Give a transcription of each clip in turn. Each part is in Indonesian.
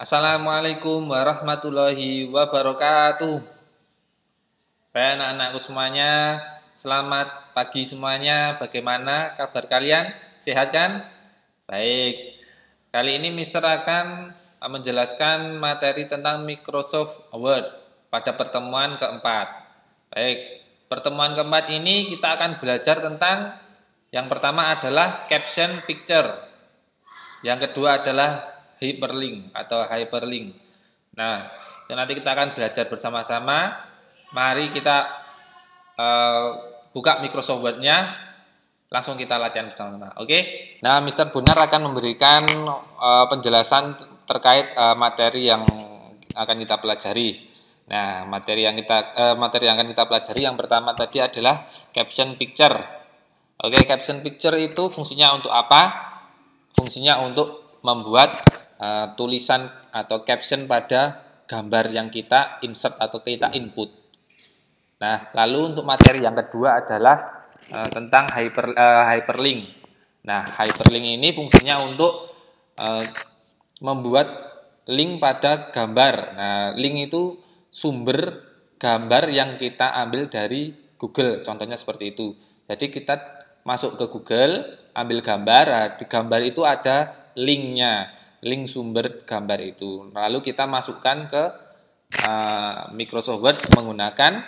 Assalamualaikum warahmatullahi wabarakatuh. Baik anak-anakku semuanya, selamat pagi semuanya. Bagaimana kabar kalian? Sehat kan? Baik. Kali ini Mister akan menjelaskan materi tentang Microsoft Word pada pertemuan keempat. Baik, pertemuan keempat ini kita akan belajar tentang yang pertama adalah caption picture. Yang kedua adalah hyperlink atau hyperlink. Nah, itu nanti kita akan belajar bersama-sama. Mari kita uh, buka Microsoft Word-nya, langsung kita latihan bersama-sama. Oke? Okay? Nah, Mr. Bunar akan memberikan uh, penjelasan terkait uh, materi yang akan kita pelajari. Nah, materi yang kita uh, materi yang akan kita pelajari yang pertama tadi adalah caption picture. Oke, okay, caption picture itu fungsinya untuk apa? Fungsinya untuk membuat Eh, tulisan atau caption pada gambar yang kita insert atau kita input. Nah, lalu untuk materi yang kedua adalah uh, tentang hyper uh, hyperlink. Nah, hyperlink ini fungsinya untuk uh, membuat link pada gambar. Nah, link itu sumber gambar yang kita ambil dari Google. Contohnya seperti itu. Jadi kita masuk ke Google, ambil gambar, nah, di gambar itu ada linknya link sumber gambar itu. Lalu kita masukkan ke uh, Microsoft Word menggunakan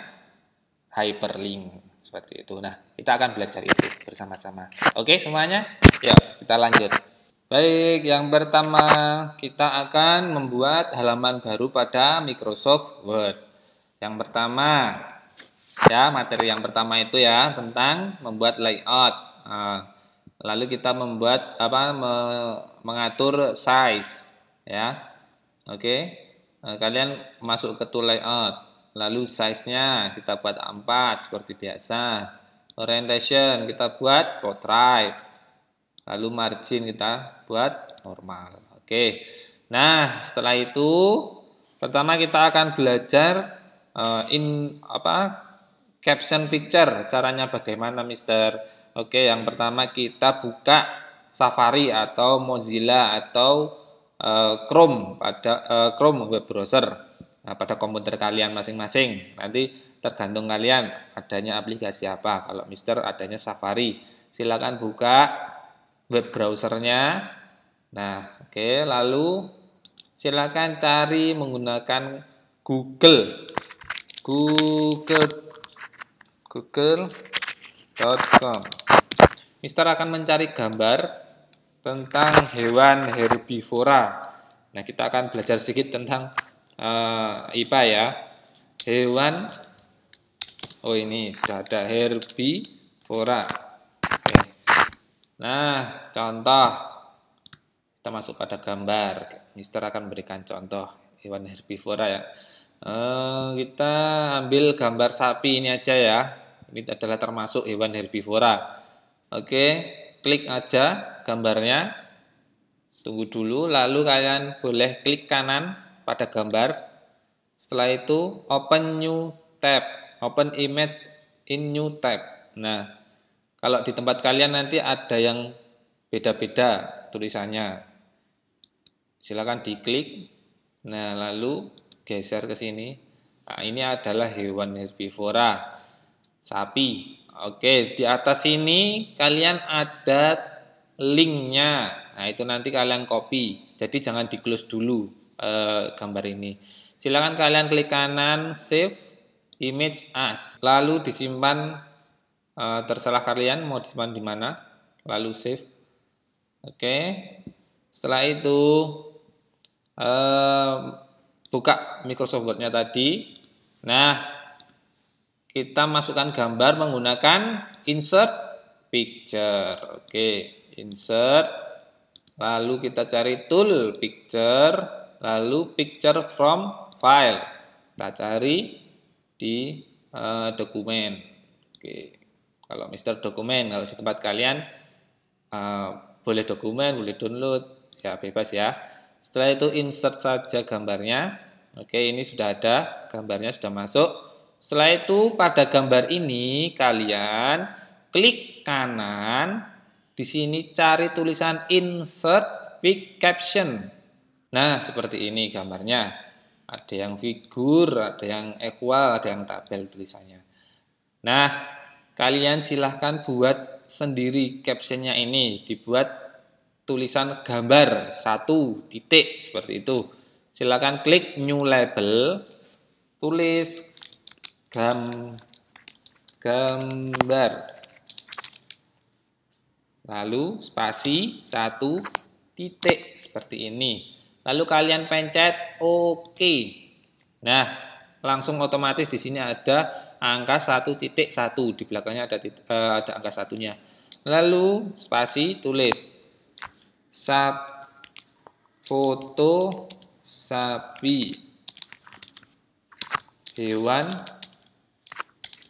hyperlink seperti itu. Nah, kita akan belajar itu bersama-sama. Oke, semuanya? Yuk, ya, kita lanjut. Baik, yang pertama kita akan membuat halaman baru pada Microsoft Word. Yang pertama, ya materi yang pertama itu ya tentang membuat layout. Nah, lalu kita membuat apa me, mengatur size ya oke okay. E, kalian masuk ke tool layout lalu size nya kita buat A4 seperti biasa orientation kita buat portrait lalu margin kita buat normal oke okay. nah setelah itu pertama kita akan belajar uh, in apa caption picture caranya bagaimana Mister Oke, yang pertama kita buka Safari atau Mozilla atau uh, Chrome pada uh, Chrome web browser nah, pada komputer kalian masing-masing. Nanti tergantung kalian adanya aplikasi apa. Kalau Mister adanya Safari, silakan buka web browsernya. Nah, oke, lalu silakan cari menggunakan Google. Google Google.com Mister akan mencari gambar tentang hewan herbivora. Nah, kita akan belajar sedikit tentang uh, eh, IPA ya. Hewan Oh, ini sudah ada herbivora. Oke. Nah, contoh kita masuk pada gambar. Mister akan memberikan contoh hewan herbivora ya. Uh, kita ambil gambar sapi ini aja ya. Ini adalah termasuk hewan herbivora. Oke, klik aja gambarnya. Tunggu dulu, lalu kalian boleh klik kanan pada gambar. Setelah itu, open new tab. Open image in new tab. Nah, kalau di tempat kalian nanti ada yang beda-beda tulisannya. Silakan diklik. Nah, lalu geser ke sini. Nah, ini adalah hewan herbivora, sapi. Oke, di atas ini kalian ada linknya. Nah, itu nanti kalian copy. Jadi jangan di close dulu eh, gambar ini. Silahkan kalian klik kanan save image as. Lalu disimpan eh, terserah kalian mau disimpan di mana. Lalu save. Oke. Setelah itu eh, buka Microsoft Word-nya tadi. Nah, kita masukkan gambar menggunakan insert picture. Oke, insert lalu kita cari tool picture, lalu picture from file. Kita cari di uh, dokumen. Oke. Kalau Mister dokumen, kalau di tempat kalian uh, boleh dokumen, boleh download, ya bebas ya. Setelah itu insert saja gambarnya. Oke, ini sudah ada, gambarnya sudah masuk. Setelah itu pada gambar ini kalian klik kanan, di sini cari tulisan insert big caption. Nah, seperti ini gambarnya. Ada yang figur, ada yang equal, ada yang tabel tulisannya. Nah, kalian silahkan buat sendiri captionnya ini. Dibuat tulisan gambar satu titik seperti itu. Silahkan klik new label, tulis Gam, gambar. Lalu spasi satu titik seperti ini. Lalu kalian pencet OK. Nah, langsung otomatis di sini ada angka satu titik satu di belakangnya ada titik, eh, ada angka satunya. Lalu spasi tulis sab foto sapi hewan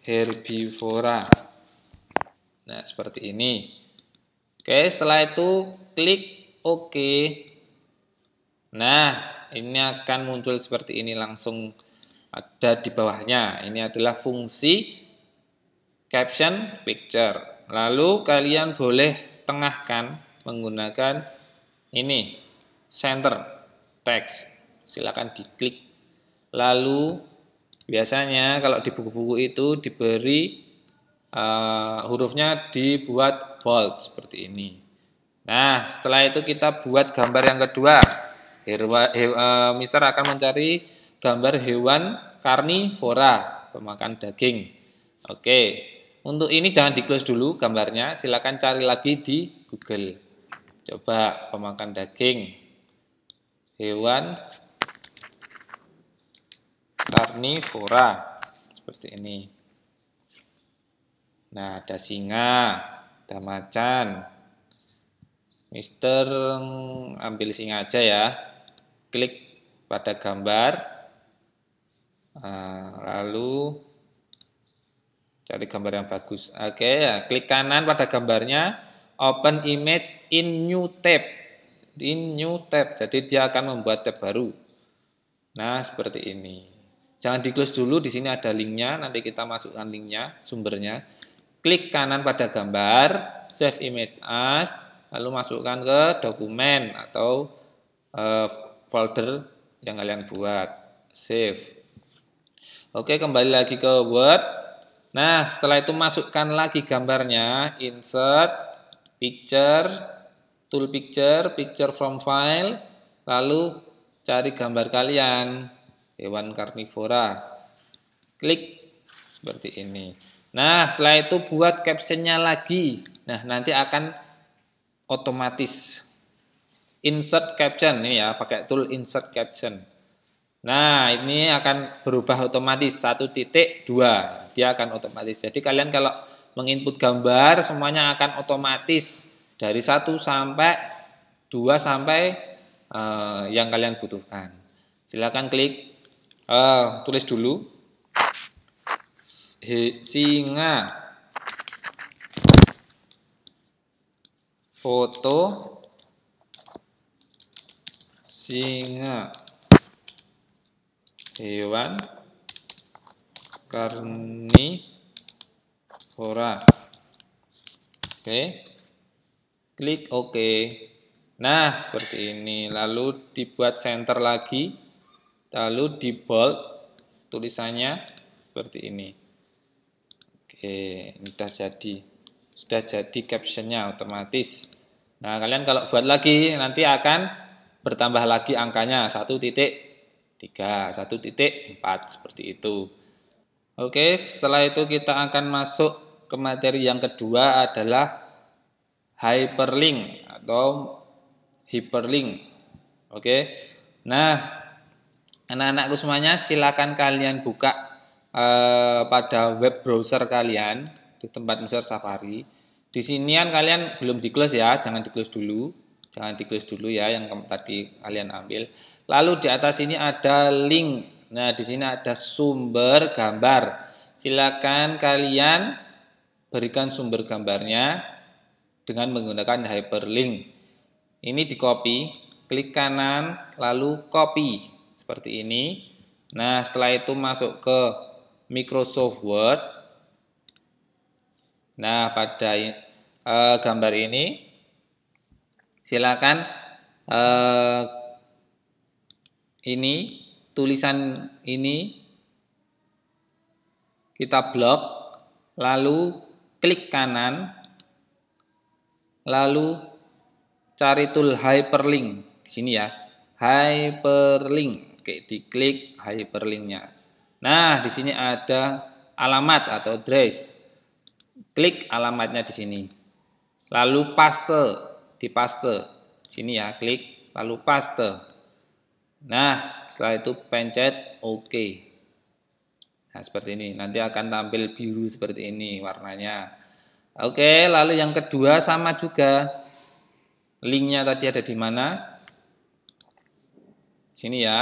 herbivora. Nah, seperti ini. Oke, setelah itu klik OK. Nah, ini akan muncul seperti ini langsung ada di bawahnya. Ini adalah fungsi caption picture. Lalu kalian boleh tengahkan menggunakan ini center text. Silakan diklik. Lalu Biasanya kalau di buku-buku itu diberi uh, hurufnya dibuat bold seperti ini. Nah, setelah itu kita buat gambar yang kedua. Herwa, he, uh, Mister akan mencari gambar hewan karnivora, pemakan daging. Oke, untuk ini jangan di-close dulu gambarnya, silakan cari lagi di Google. Coba pemakan daging, hewan karnivora seperti ini. Nah, ada singa, ada macan. Mister mm, ambil singa aja ya. Klik pada gambar. Ah, lalu cari gambar yang bagus. Oke, ya. klik kanan pada gambarnya. Open image in new tab. In new tab. Jadi dia akan membuat tab baru. Nah, seperti ini. Jangan di close dulu, di sini ada linknya, nanti kita masukkan linknya, sumbernya. Klik kanan pada gambar, save image as, lalu masukkan ke dokumen atau uh, folder yang kalian buat. Save. Oke, kembali lagi ke Word. Nah, setelah itu masukkan lagi gambarnya, insert, picture, tool picture, picture from file, lalu cari gambar kalian hewan karnivora. Klik seperti ini. Nah, setelah itu buat captionnya lagi. Nah, nanti akan otomatis insert caption ini ya, pakai tool insert caption. Nah, ini akan berubah otomatis satu titik dua, dia akan otomatis. Jadi kalian kalau menginput gambar semuanya akan otomatis dari satu sampai dua sampai uh, yang kalian butuhkan. Silakan klik uh, tulis dulu He, singa foto singa hewan karnivora oke okay. klik oke okay. Nah, seperti ini. Lalu dibuat center lagi lalu di bold tulisannya seperti ini oke ini sudah jadi sudah jadi captionnya otomatis nah kalian kalau buat lagi nanti akan bertambah lagi angkanya satu titik tiga satu titik empat seperti itu oke setelah itu kita akan masuk ke materi yang kedua adalah hyperlink atau hyperlink oke nah Anak-anakku semuanya, silakan kalian buka uh, pada web browser kalian di tempat browser Safari. Di sinian kalian belum di close ya, jangan di close dulu. Jangan di close dulu ya yang tadi kalian ambil. Lalu di atas ini ada link. Nah, di sini ada sumber gambar. Silakan kalian berikan sumber gambarnya dengan menggunakan hyperlink. Ini di copy, klik kanan lalu copy seperti ini. Nah, setelah itu masuk ke Microsoft Word. Nah, pada uh, gambar ini silakan uh, ini tulisan ini kita blok lalu klik kanan lalu cari tool hyperlink di sini ya hyperlink Oke, diklik hyperlinknya. Nah, di sini ada alamat atau address. Klik alamatnya di sini. Lalu paste, di paste. Sini ya, klik, lalu paste. Nah, setelah itu pencet OK. Nah, seperti ini. Nanti akan tampil biru seperti ini warnanya. Oke, lalu yang kedua sama juga. Linknya tadi ada di mana? Sini ya.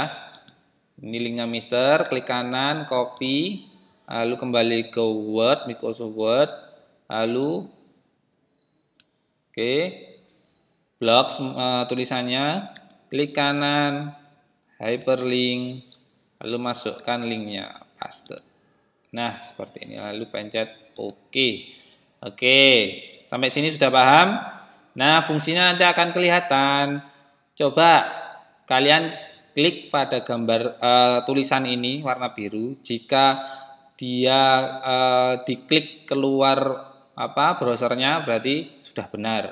Ini linknya Mister, klik kanan, copy, lalu kembali ke Word, Microsoft Word, lalu oke, okay, blok uh, eh, tulisannya, klik kanan, hyperlink, lalu masukkan linknya, paste. Nah, seperti ini, lalu pencet OK. Oke, okay. sampai sini sudah paham? Nah, fungsinya nanti akan kelihatan. Coba kalian klik pada gambar uh, tulisan ini warna biru. Jika dia uh, diklik keluar apa browsernya berarti sudah benar.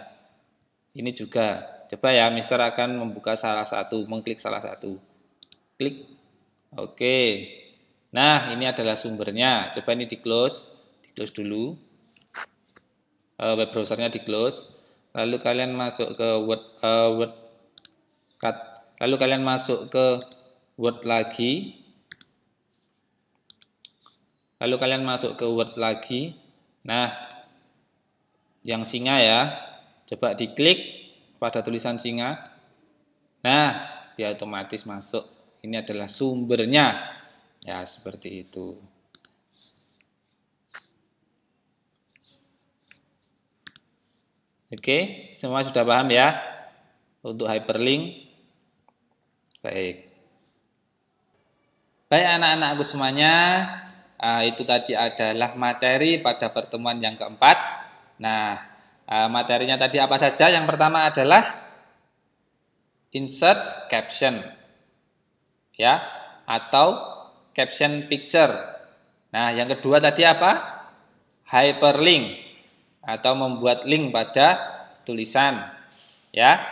Ini juga. Coba ya, Mister akan membuka salah satu, mengklik salah satu. Klik. Oke. Nah, ini adalah sumbernya. Coba ini di-close. Di-close dulu. Uh, web browsernya di-close. Lalu kalian masuk ke Word, uh, Word cut Lalu kalian masuk ke Word lagi. Lalu kalian masuk ke Word lagi. Nah, yang singa ya. Coba diklik pada tulisan singa. Nah, dia otomatis masuk. Ini adalah sumbernya. Ya, seperti itu. Oke, semua sudah paham ya untuk hyperlink. Baik. Baik anak-anakku semuanya, eh, itu tadi adalah materi pada pertemuan yang keempat. Nah, eh, materinya tadi apa saja? Yang pertama adalah insert caption. Ya, atau caption picture. Nah, yang kedua tadi apa? Hyperlink atau membuat link pada tulisan. Ya.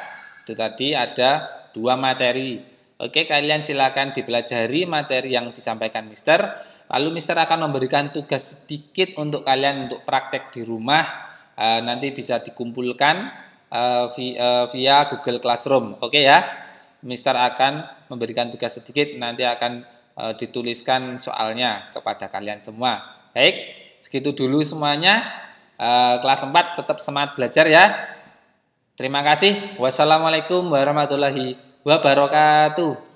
Itu tadi ada dua materi Oke, kalian silakan dipelajari materi yang disampaikan Mister. Lalu Mister akan memberikan tugas sedikit untuk kalian untuk praktek di rumah. E, nanti bisa dikumpulkan e, eh, via, eh, via Google Classroom. Oke ya. Mister akan memberikan tugas sedikit nanti akan e, dituliskan soalnya kepada kalian semua. Baik, segitu dulu semuanya. E, kelas 4 tetap semangat belajar ya. Terima kasih. Wassalamualaikum warahmatullahi wabarakatuh.